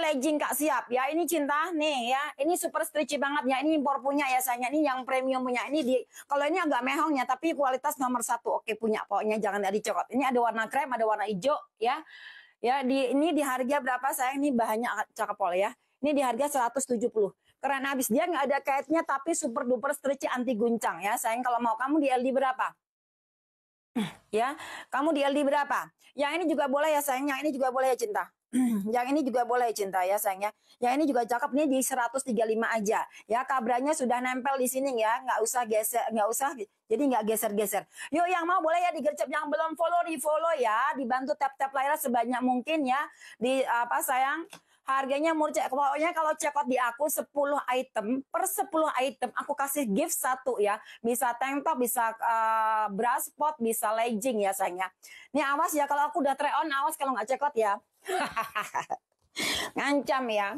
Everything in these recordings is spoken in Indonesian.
legging Kak siap ya. Ini cinta nih ya. Ini super stretchy banget ya. Ini impor punya ya sayangnya. Ini yang premium punya. Ini di kalau ini agak mehongnya tapi kualitas nomor satu oke punya pokoknya jangan ada dicokot. Ini ada warna krem, ada warna hijau ya. Ya di ini di harga berapa sayang? Ini bahannya cakep ya. Ini di harga 170. Keren habis dia nggak ada kaitnya tapi super duper stretchy anti guncang ya. Sayang kalau mau kamu di LD berapa? ya, kamu di LD berapa? Yang ini juga boleh ya sayang, yang ini juga boleh ya cinta. yang ini juga boleh cinta ya sayangnya. Yang ini juga cakep nih di 135 aja. Ya kabranya sudah nempel di sini ya, nggak usah geser, nggak usah jadi nggak geser-geser. Yuk yang mau boleh ya digercep yang belum follow di follow ya, dibantu tap-tap layar sebanyak mungkin ya. Di apa sayang? Harganya murah, Pokoknya kalau check di aku 10 item, per 10 item aku kasih gift satu ya. Bisa tank top, bisa uh, eh, brass pot, bisa legging ya sayangnya. Nih awas ya kalau aku udah try on, awas kalau nggak check ya. Ngancam ya.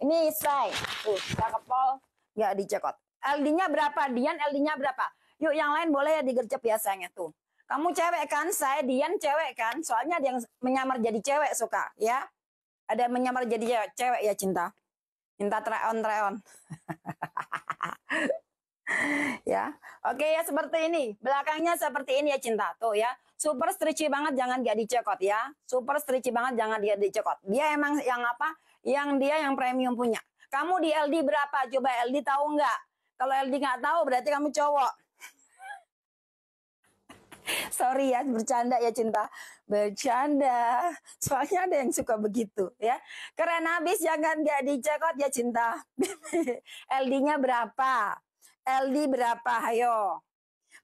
Ini say. Tuh, kita kepol. Nggak ya, dicekot. LD-nya berapa? Dian LD-nya berapa? Yuk yang lain boleh ya digercep ya sayangnya tuh. Kamu cewek kan? Saya Dian cewek kan? Soalnya ada yang menyamar jadi cewek suka ya. Ada yang menyamar jadi cewek ya cinta. Cinta try on try on. ya. Oke ya seperti ini. Belakangnya seperti ini ya cinta. Tuh ya. Super stretchy banget jangan dia dicokot ya. Super stretchy banget jangan dia dicokot Dia emang yang apa? Yang dia yang premium punya. Kamu di LD berapa? Coba LD tahu nggak? Kalau LD nggak tahu berarti kamu cowok. Sorry ya, bercanda ya cinta. Bercanda. Soalnya ada yang suka begitu ya. Keren habis jangan gak dicokot ya cinta. LD-nya berapa? LD berapa? Hayo.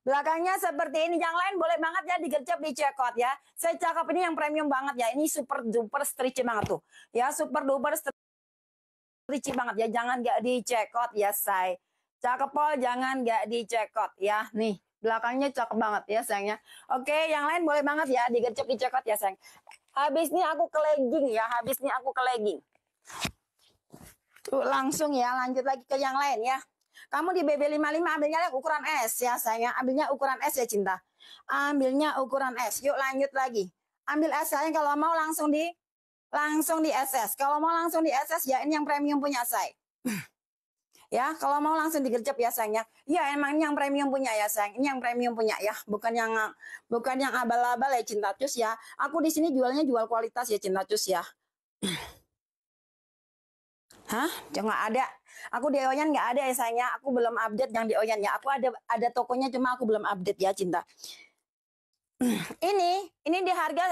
Belakangnya seperti ini. Yang lain boleh banget ya digercep, dicekot ya. Saya cakep ini yang premium banget ya. Ini super duper stretchy banget tuh. Ya, super duper stretchy banget ya. Jangan gak dicekot ya, say. Cakep pol jangan gak dicekot ya. Nih, belakangnya cakep banget ya, sayangnya. Oke, yang lain boleh banget ya digercep, dicekot ya, sayang. Habis ini aku ke legging ya. Habis ini aku ke legging. Tuh, langsung ya, lanjut lagi ke yang lain ya. Kamu di BB55 ambilnya ukuran S ya sayangnya. Ambilnya ukuran S ya cinta. Ambilnya ukuran S. Yuk lanjut lagi. Ambil S sayang kalau mau langsung di langsung di SS. Kalau mau langsung di SS ya ini yang premium punya saya. ya, kalau mau langsung digercep ya sayangnya. Ya iya, emang ini yang premium punya ya sayang. Ini yang premium punya ya, bukan yang bukan yang abal-abal ya cinta cus ya. Aku di sini jualnya jual kualitas ya cinta cus ya. Hah? Jangan ada Aku di Oyan nggak ada ya sayangnya. aku belum update yang di Oyan ya. Aku ada ada tokonya cuma aku belum update ya cinta. ini ini di harga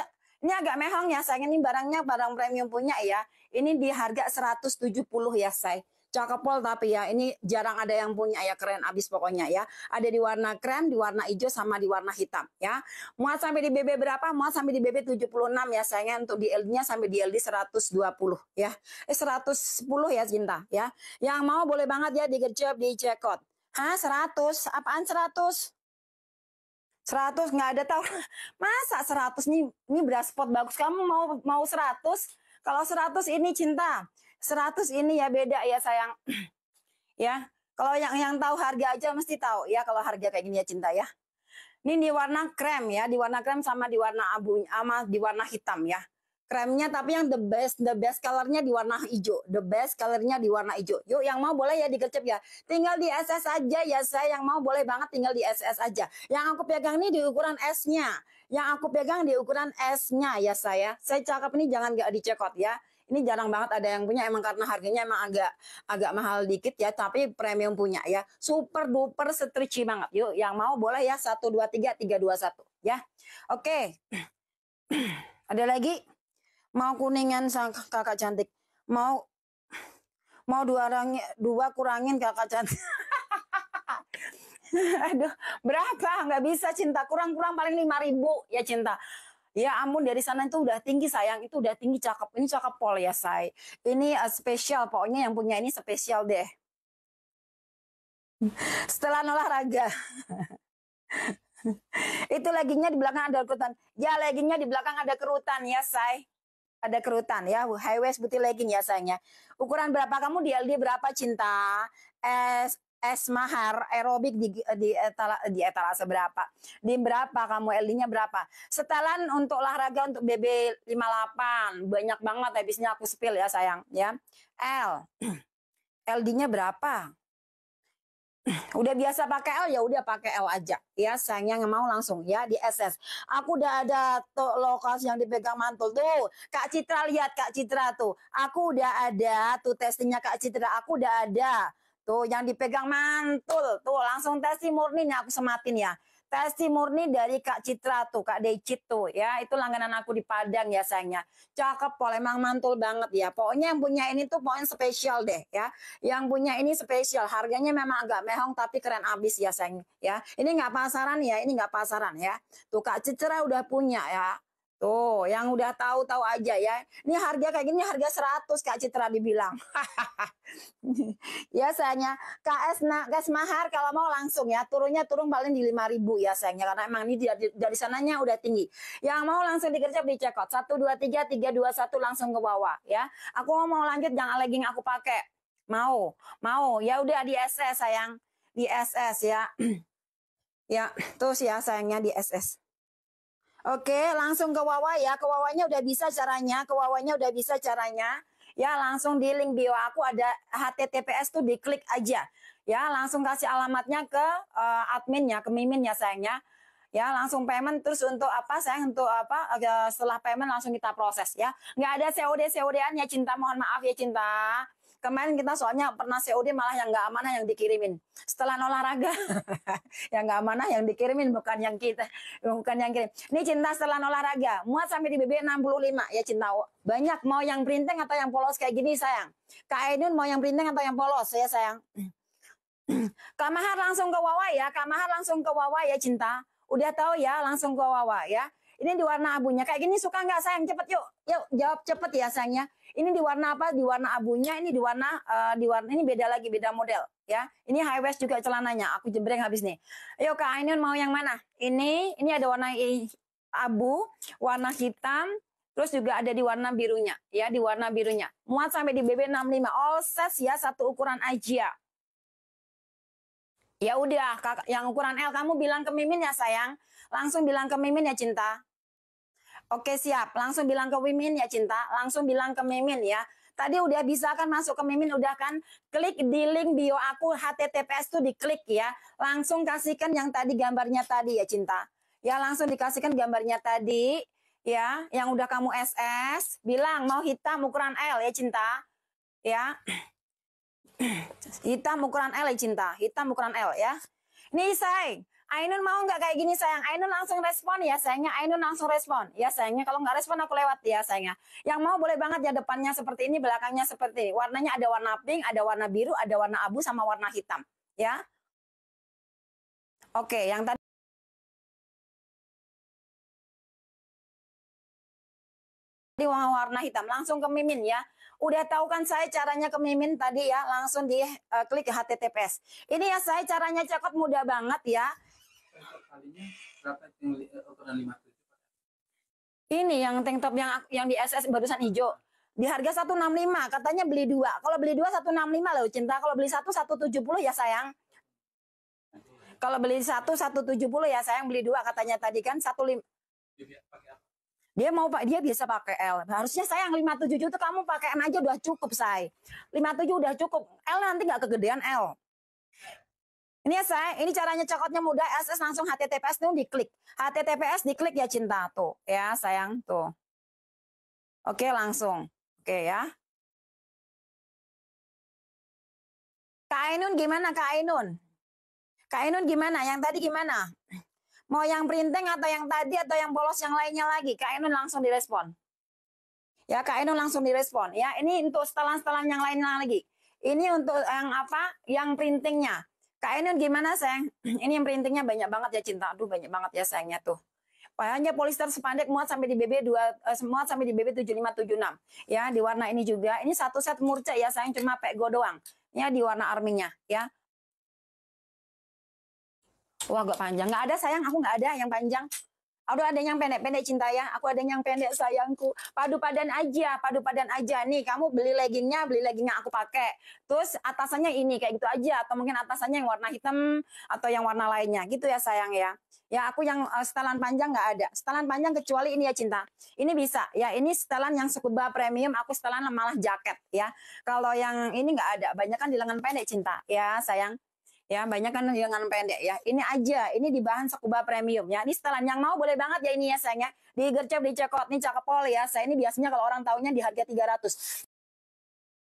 ini agak mehong ya sayangnya ini barangnya barang premium punya ya. Ini di harga 170 ya say cakep pol tapi ya ini jarang ada yang punya ya keren abis pokoknya ya ada di warna krem di warna hijau sama di warna hitam ya muat sampai di BB berapa muat sampai di BB 76 ya sayangnya untuk di LD nya sampai di LD 120 ya eh 110 ya cinta ya yang mau boleh banget ya digerjep di cekot Hah 100 apaan 100 100 nggak ada tahu masa 100 nih ini beras pot bagus kamu mau mau 100 kalau 100 ini cinta 100 ini ya beda ya sayang. ya, kalau yang yang tahu harga aja mesti tahu ya kalau harga kayak gini ya cinta ya. Ini di warna krem ya, di warna krem sama di warna abu sama di warna hitam ya. Kremnya tapi yang the best, the best colornya di warna hijau, the best colornya di warna hijau. Yuk yang mau boleh ya dikecep ya. Tinggal di SS aja ya saya yang mau boleh banget tinggal di SS aja. Yang aku pegang nih di ukuran S-nya. Yang aku pegang di ukuran S-nya ya saya. Saya cakep nih jangan gak dicekot ya ini jarang banget ada yang punya emang karena harganya emang agak agak mahal dikit ya tapi premium punya ya super duper stretchy banget yuk yang mau boleh ya satu dua tiga tiga dua satu ya oke okay. ada lagi mau kuningan sang kakak cantik mau mau dua orang dua kurangin kakak cantik Aduh, berapa? Nggak bisa cinta kurang-kurang paling 5000 ya cinta. Ya ampun dari sana itu udah tinggi sayang, itu udah tinggi cakep. Ini cakep pol ya say. Ini uh, spesial, pokoknya yang punya ini spesial deh. Setelah olahraga. itu leggingnya di belakang ada kerutan. Ya leggingnya di belakang ada kerutan ya say ada kerutan ya high waist putih legging ya sayangnya ukuran berapa kamu di LD berapa cinta S es mahar aerobik di di etala, di etalase berapa? Di berapa kamu LD-nya berapa? Setelan untuk olahraga untuk BB 58 banyak banget habisnya aku spill ya sayang ya. L LD-nya berapa? Udah biasa pakai L ya udah pakai L aja ya sayangnya nggak mau langsung ya di SS. Aku udah ada to lokasi yang dipegang mantul tuh. Kak Citra lihat Kak Citra tuh. Aku udah ada tuh testingnya Kak Citra. Aku udah ada Tuh, yang dipegang mantul. Tuh, langsung tesi murni nih aku sematin ya. Tesi murni dari Kak Citra tuh, Kak Decit tuh ya. Itu langganan aku di Padang ya sayangnya. Cakep Pol, emang mantul banget ya. Pokoknya yang punya ini tuh poin spesial deh ya. Yang punya ini spesial, harganya memang agak mehong tapi keren abis ya sayang ya. Ini gak pasaran ya, ini gak pasaran ya. Tuh Kak Citra udah punya ya. Tuh, yang udah tahu tahu aja ya. Ini harga kayak gini harga 100 Kak Citra dibilang. ya sayangnya KS nak gas mahar kalau mau langsung ya turunnya turun paling di 5000 ya sayangnya karena emang ini dari, dari sananya udah tinggi. Yang mau langsung dikerja di check out 1 2 3 3 2 1 langsung ke bawah ya. Aku mau lanjut jangan legging aku pakai. Mau, mau. Ya udah di SS sayang. Di SS ya. ya, terus ya sayangnya di SS. Oke, langsung ke Wawa ya. Ke Wawanya udah bisa caranya. Ke Wawanya udah bisa caranya. Ya, langsung di link bio aku ada HTTPS tuh diklik aja. Ya, langsung kasih alamatnya ke uh, adminnya, ke miminnya sayangnya. Ya, langsung payment terus untuk apa? Sayang untuk apa? Uh, setelah payment langsung kita proses ya. Nggak ada COD COD-an ya, cinta, mohon maaf ya cinta. Kemarin kita soalnya pernah COD malah yang nggak amanah yang dikirimin. Setelah olahraga yang nggak amanah yang dikirimin bukan yang kita bukan yang kirim. Ini cinta setelah olahraga. Muat sampai di BB 65 ya cinta. Oh, banyak mau yang printing atau yang polos kayak gini sayang. Kak Edun mau yang printing atau yang polos ya sayang. Kamahar langsung ke Wawa ya, Kamahar langsung ke Wawa ya cinta. Udah tahu ya, langsung ke Wawa ya. Ini di warna abunya. Kayak gini suka nggak sayang? Cepet yuk. Yuk jawab cepet ya sayangnya. Ini di warna apa? Di warna abunya. Ini di warna uh, eh, di warna ini beda lagi beda model ya. Ini high waist juga celananya. Aku jembreng habis nih. Yuk Kak Ainun mau yang mana? Ini ini ada warna abu, warna hitam, Terus juga ada di warna birunya, ya, di warna birunya. Muat sampai di BB65, all size ya, satu ukuran aja. Ya udah, kak yang ukuran L kamu bilang ke Mimin ya sayang. Langsung bilang ke Mimin ya cinta. Oke siap, langsung bilang ke Mimin ya Cinta, langsung bilang ke Mimin ya. Tadi udah bisa kan masuk ke Mimin, udah kan klik di link bio aku HTTPS tuh diklik ya. Langsung kasihkan yang tadi gambarnya tadi ya Cinta. Ya langsung dikasihkan gambarnya tadi ya, yang udah kamu SS, bilang mau hitam ukuran L ya Cinta. Ya. hitam ukuran L ya Cinta, hitam ukuran L ya. Nih say, Ainun mau nggak kayak gini sayang? Ainun langsung respon ya sayangnya. Ainun langsung respon ya sayangnya. Kalau nggak respon aku lewat ya sayangnya. Yang mau boleh banget ya depannya seperti ini, belakangnya seperti ini. Warnanya ada warna pink, ada warna biru, ada warna abu sama warna hitam. Ya. Oke, yang tadi. di warna hitam langsung ke mimin ya. Udah tahu kan saya caranya ke Mimin tadi ya, langsung di uh, klik HTTPS. Ini ya saya caranya cakep, mudah banget ya. Eh, Ini yang tank top yang yang di SS barusan hijau. Di harga 165, katanya beli dua. Kalau beli dua 165 loh, Cinta. Kalau beli satu 170 ya sayang. Kalau beli satu 170 ya sayang, beli dua katanya tadi kan satu 15. Dia mau pak, dia biasa pakai L. Harusnya sayang 57 itu kamu pakaian aja udah cukup say. 57 udah cukup. L nanti nggak kegedean L. Ini ya saya, ini caranya cokotnya mudah. SS langsung HTTPS tuh diklik. HTTPS diklik ya cinta tuh, ya sayang tuh. Oke langsung, oke ya. Kak Ainun gimana Kak Ainun? Kak Ainun gimana? Yang tadi gimana? Mau yang printing atau yang tadi atau yang bolos yang lainnya lagi? Kak Ainun langsung direspon. Ya Kak Ainun langsung direspon. Ya ini untuk setelan-setelan yang lainnya lagi. Ini untuk yang apa? Yang printingnya. Kak Enun gimana sayang? Ini yang printingnya banyak banget ya cinta. Aduh banyak banget ya sayangnya tuh. Hanya polister sepandek muat sampai di BB 2 eh, muat sampai di BB 7576. Ya, di warna ini juga. Ini satu set murca ya, sayang cuma pek go doang. Ya di warna arminya ya. Wah, gak panjang. Gak ada sayang, aku nggak ada yang panjang. Aduh ada yang pendek-pendek cinta ya, aku ada yang pendek sayangku. Padu padan aja, padu padan aja. Nih kamu beli leggingnya, beli leggingnya aku pakai. Terus atasannya ini kayak gitu aja, atau mungkin atasannya yang warna hitam atau yang warna lainnya, gitu ya sayang ya. Ya aku yang uh, setelan panjang nggak ada. Setelan panjang kecuali ini ya cinta. Ini bisa ya. Ini setelan yang sekuba premium, aku setelan malah jaket ya. Kalau yang ini nggak ada, banyak kan di lengan pendek cinta ya sayang ya banyak kan yang lengan pendek ya ini aja ini di bahan sekuba premium ya ini setelan yang mau boleh banget ya ini ya sayangnya di gercep di cekot nih cakepol ya saya ini biasanya kalau orang tahunya di harga 300